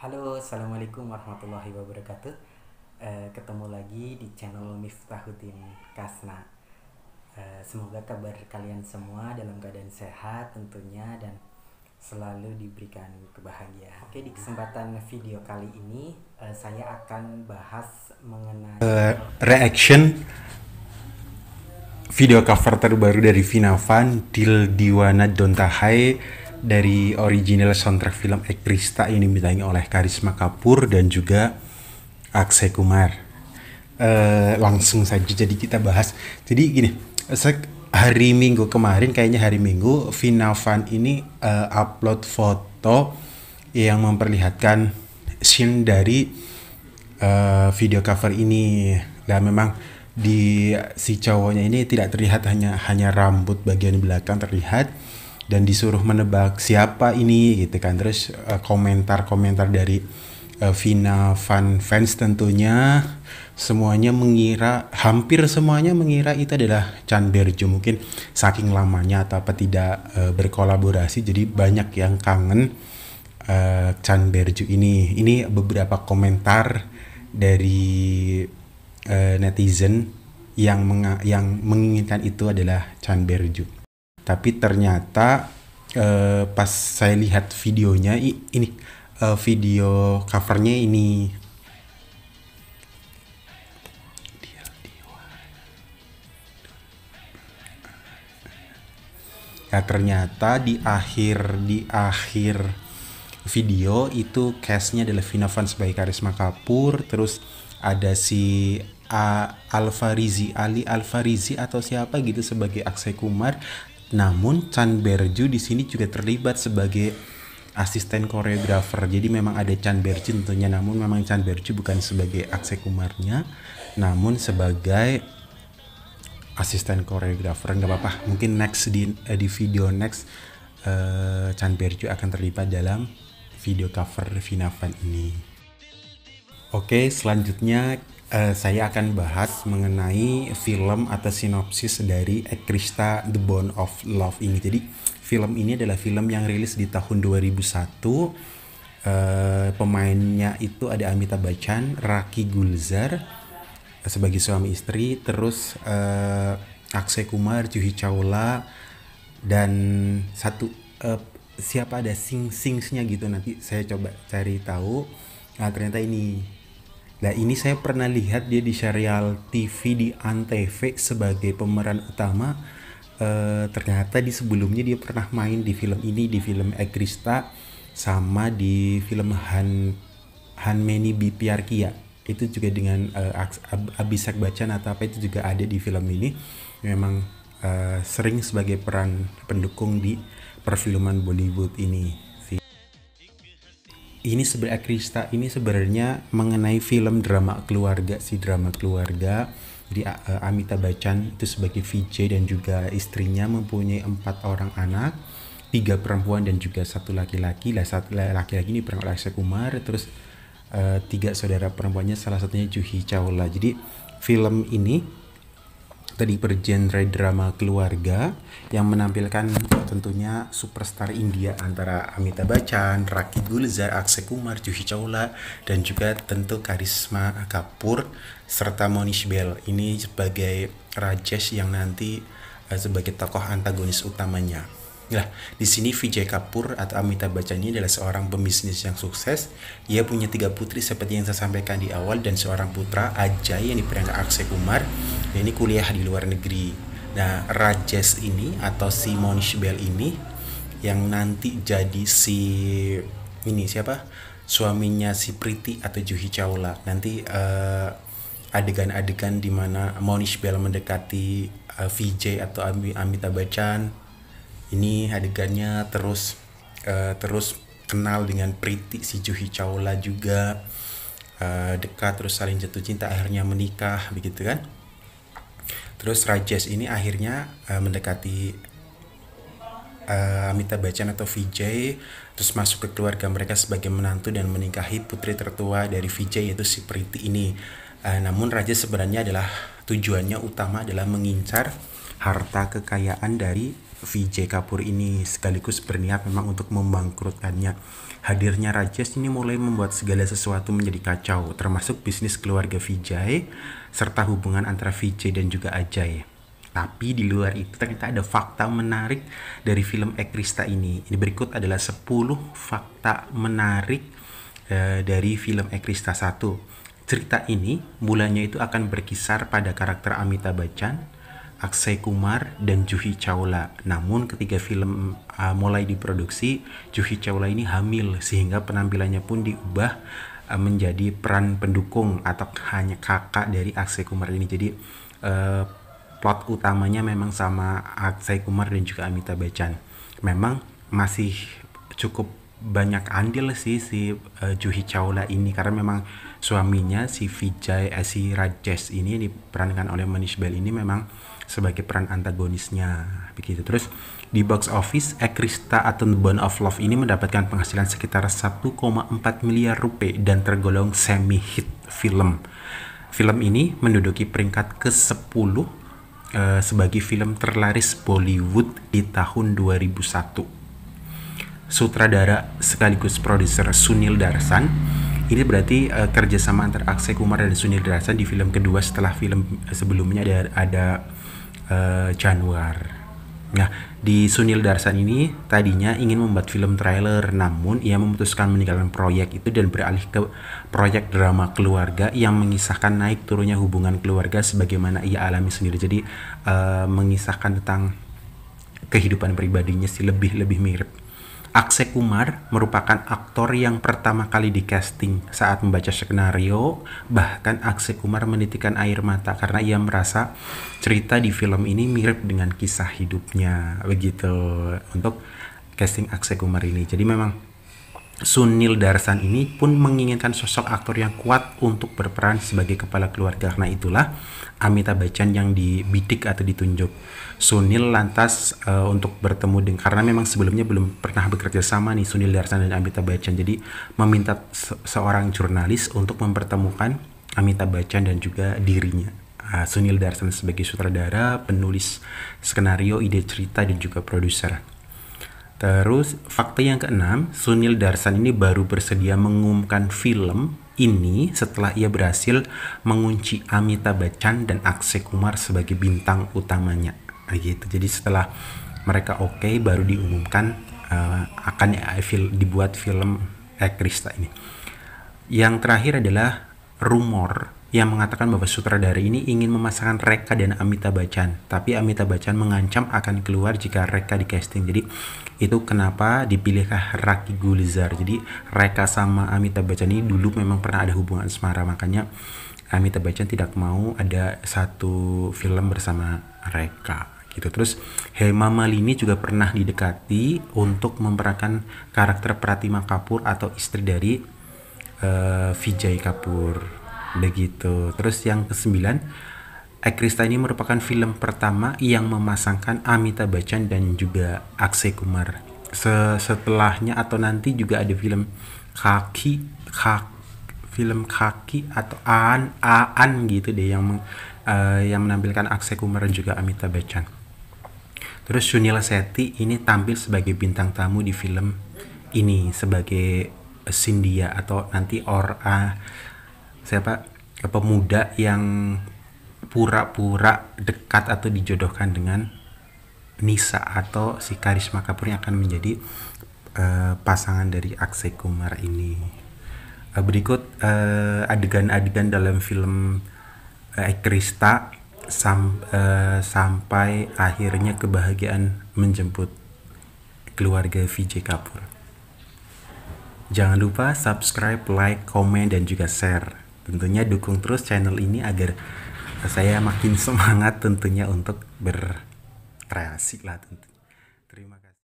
Halo, assalamualaikum warahmatullahi wabarakatuh. E, ketemu lagi di channel Miftahudin Kasna. E, semoga kabar kalian semua dalam keadaan sehat tentunya dan selalu diberikan kebahagiaan. Oke, di kesempatan video kali ini e, saya akan bahas mengenai uh, reaction video cover terbaru dari Vina Van Til Diwana Dontahai dari original soundtrack film Ekrista ini ditanya oleh Karisma Kapur dan juga Akshay Kumar. Uh, langsung saja jadi kita bahas. Jadi gini, hari Minggu kemarin kayaknya hari Minggu Vina Van ini uh, upload foto yang memperlihatkan scene dari uh, video cover ini. Dan nah, memang di si cowoknya ini tidak terlihat hanya hanya rambut bagian belakang terlihat dan disuruh menebak siapa ini gitu kan terus eh, komentar-komentar uh, dari uh, Vina Van fans tentunya semuanya mengira hampir semuanya mengira itu adalah Chan Berju mungkin saking lamanya atau apa tidak uh, berkolaborasi jadi banyak yang kangen uh, Chan Berju ini ini beberapa komentar dari uh, netizen yang menga- yang menginginkan itu adalah Chan Berju tapi ternyata uh, pas saya lihat videonya ini uh, video covernya ini ya ternyata di akhir di akhir video itu case-nya adalah Vina Van sebagai Karisma Kapur terus ada si uh, Alfarizi Ali Alfarizi atau siapa gitu sebagai Aksai Kumar namun Chan Berju di sini juga terlibat sebagai asisten koreografer. Jadi memang ada Chan Berju tentunya, namun memang Chan Berju bukan sebagai Akse Kumarnya, namun sebagai asisten koreografer. Nggak apa-apa, mungkin next di, eh, di video next uh, Chan Berju akan terlibat dalam video cover Vinavan ini. Oke, selanjutnya Eh, saya akan bahas mengenai film atau sinopsis dari Ekrista The Bone of Love ini. Jadi film ini adalah film yang rilis di tahun 2001. Uh, eh, pemainnya itu ada Amita Bachchan, Raki Gulzar eh, sebagai suami istri, terus uh, Akshay Kumar, Juhi Chawla dan satu uh, siapa ada sing singsnya gitu nanti saya coba cari tahu. Nah, ternyata ini Nah ini saya pernah lihat dia di serial TV di Antv sebagai pemeran utama. E, ternyata di sebelumnya dia pernah main di film ini di film Ekrista sama di film Han Hanmeni Bipiarkia itu juga dengan e, eh, Abisak Bacan atau apa itu juga ada di film ini memang e, sering sebagai peran pendukung di perfilman Bollywood ini ini sebenarnya Krista ini sebenarnya mengenai film drama keluarga si drama keluarga di uh, Amita Bachan itu sebagai VJ dan juga istrinya mempunyai empat orang anak tiga perempuan dan juga satu laki-laki lah satu laki-laki ini pernah oleh Kumar terus uh, tiga saudara perempuannya salah satunya Juhi Chawla jadi film ini Tadi bergenre drama keluarga yang menampilkan tentunya superstar India antara Amitabh Bachchan, Rakit Gulzar, Akshay Kumar, Juhi Chawla dan juga tentu Karisma Kapoor serta Monish Bell ini sebagai Rajesh yang nanti eh, sebagai tokoh antagonis utamanya. Nah, di sini Vijay Kapoor atau Amita Bachchan ini adalah seorang pebisnis yang sukses. Ia punya tiga putri seperti yang saya sampaikan di awal dan seorang putra Ajay yang diperankan Akshay Kumar. Dan ini kuliah di luar negeri. Nah, Rajesh ini atau si Monish Bell ini yang nanti jadi si ini siapa? Suaminya si Priti atau Juhi Chawla. Nanti uh, adegan-adegan di mana Monish Bell mendekati uh, eh, Vijay atau Amita Bachchan ini adegannya terus uh, terus kenal dengan Priti si Juhi Chaula juga uh, dekat terus saling jatuh cinta akhirnya menikah begitu kan terus Rajesh ini akhirnya uh, mendekati uh, Bacaan Bachchan atau Vijay terus masuk ke keluarga mereka sebagai menantu dan menikahi putri tertua dari Vijay yaitu si Priti ini uh, namun Rajesh sebenarnya adalah tujuannya utama adalah mengincar harta kekayaan dari VJ Kapur ini sekaligus berniat memang untuk membangkrutkannya. Hadirnya Rajesh ini mulai membuat segala sesuatu menjadi kacau, termasuk bisnis keluarga Vijay, serta hubungan antara Vijay dan juga Ajay. Tapi di luar itu ternyata ada fakta menarik dari film Ekrista ini. Ini berikut adalah 10 fakta menarik e, dari film Ekrista 1. Cerita ini mulanya itu akan berkisar pada karakter Amitabh Bachchan, Akshay Kumar dan Juhi Chawla. Namun ketika film uh, mulai diproduksi, Juhi Chawla ini hamil sehingga penampilannya pun diubah uh, menjadi peran pendukung atau hanya kakak dari Akshay Kumar ini. Jadi uh, plot utamanya memang sama Akshay Kumar dan juga Amitabh Bachchan. Memang masih cukup banyak andil sih si uh, Juhi Chawla ini karena memang suaminya si Vijay eh, si Rajesh ini diperankan oleh Manish Bell ini memang sebagai peran antagonisnya begitu terus di box office Ekrista atau Bond of Love ini mendapatkan penghasilan sekitar 1,4 miliar rupiah dan tergolong semi hit film film ini menduduki peringkat ke-10 uh, eh, sebagai film terlaris Bollywood di tahun 2001 sutradara sekaligus produser Sunil Darsan. Ini berarti uh, kerjasama antara Akshay Kumar dan Sunil Darsan di film kedua setelah film eh, sebelumnya ada ada uh, Januar. Nah, di Sunil Darsan ini tadinya ingin membuat film trailer, namun ia memutuskan meninggalkan proyek itu dan beralih ke proyek drama keluarga yang mengisahkan naik turunnya hubungan keluarga sebagaimana ia alami sendiri. Jadi, uh, mengisahkan tentang kehidupan pribadinya sih lebih lebih mirip Akse Kumar merupakan aktor yang pertama kali di casting saat membaca skenario. Bahkan Akse Kumar menitikkan air mata karena ia merasa cerita di film ini mirip dengan kisah hidupnya. Begitu untuk casting Akse Kumar ini. Jadi memang Sunil Darsan ini pun menginginkan sosok aktor yang kuat untuk berperan sebagai kepala keluarga. Karena itulah Amitabh Bachchan yang dibidik atau ditunjuk. Sunil lantas uh, untuk bertemu dengan karena memang sebelumnya belum pernah bekerja sama nih Sunil Darsan dan Amitabh Bachchan. Jadi meminta se seorang jurnalis untuk mempertemukan Amitabh Bachchan dan juga dirinya. Uh, Sunil Darsan sebagai sutradara, penulis skenario, ide cerita dan juga produser. Terus fakta yang keenam, Sunil Darsan ini baru bersedia mengumumkan film ini setelah ia berhasil mengunci Amitabh Bachchan dan Akshay Kumar sebagai bintang utamanya. Nah, gitu. Jadi setelah mereka oke okay, baru diumumkan uh, akan dibuat film Ekrista eh, ini. Yang terakhir adalah rumor yang mengatakan bahwa sutradara ini ingin memasangkan Reka dan Amita Bachan, tapi Amita Bachan mengancam akan keluar jika Reka di casting. Jadi itu kenapa dipilihkah Raki Gulizar. Jadi Reka sama Amita Bachan ini dulu memang pernah ada hubungan semara, makanya Amita Bachan tidak mau ada satu film bersama Reka gitu. Terus Hema Malini juga pernah didekati untuk memerankan karakter Pratima Kapur atau istri dari uh, Vijay Kapur begitu terus yang kesembilan Ekrista ini merupakan film pertama yang memasangkan Amita Bachchan dan juga Akshay Kumar setelahnya atau nanti juga ada film kaki kak film kaki atau an an gitu deh yang uh, yang menampilkan Akshay Kumar dan juga Amita Bachchan Terus Sunila Seti ini tampil sebagai bintang tamu di film ini sebagai Cynthia atau nanti Ora siapa pemuda yang pura-pura dekat atau dijodohkan dengan Nisa atau si Karisma Kapur yang akan menjadi uh, pasangan dari Akshay Kumar ini. Uh, berikut adegan eh, adegan-adegan dalam film uh, Ekrista sam, uh, sampai akhirnya kebahagiaan menjemput keluarga Vijay Kapur. Jangan lupa subscribe, like, komen, dan juga share tentunya dukung terus channel ini agar saya makin semangat tentunya untuk berkreasi lah tentunya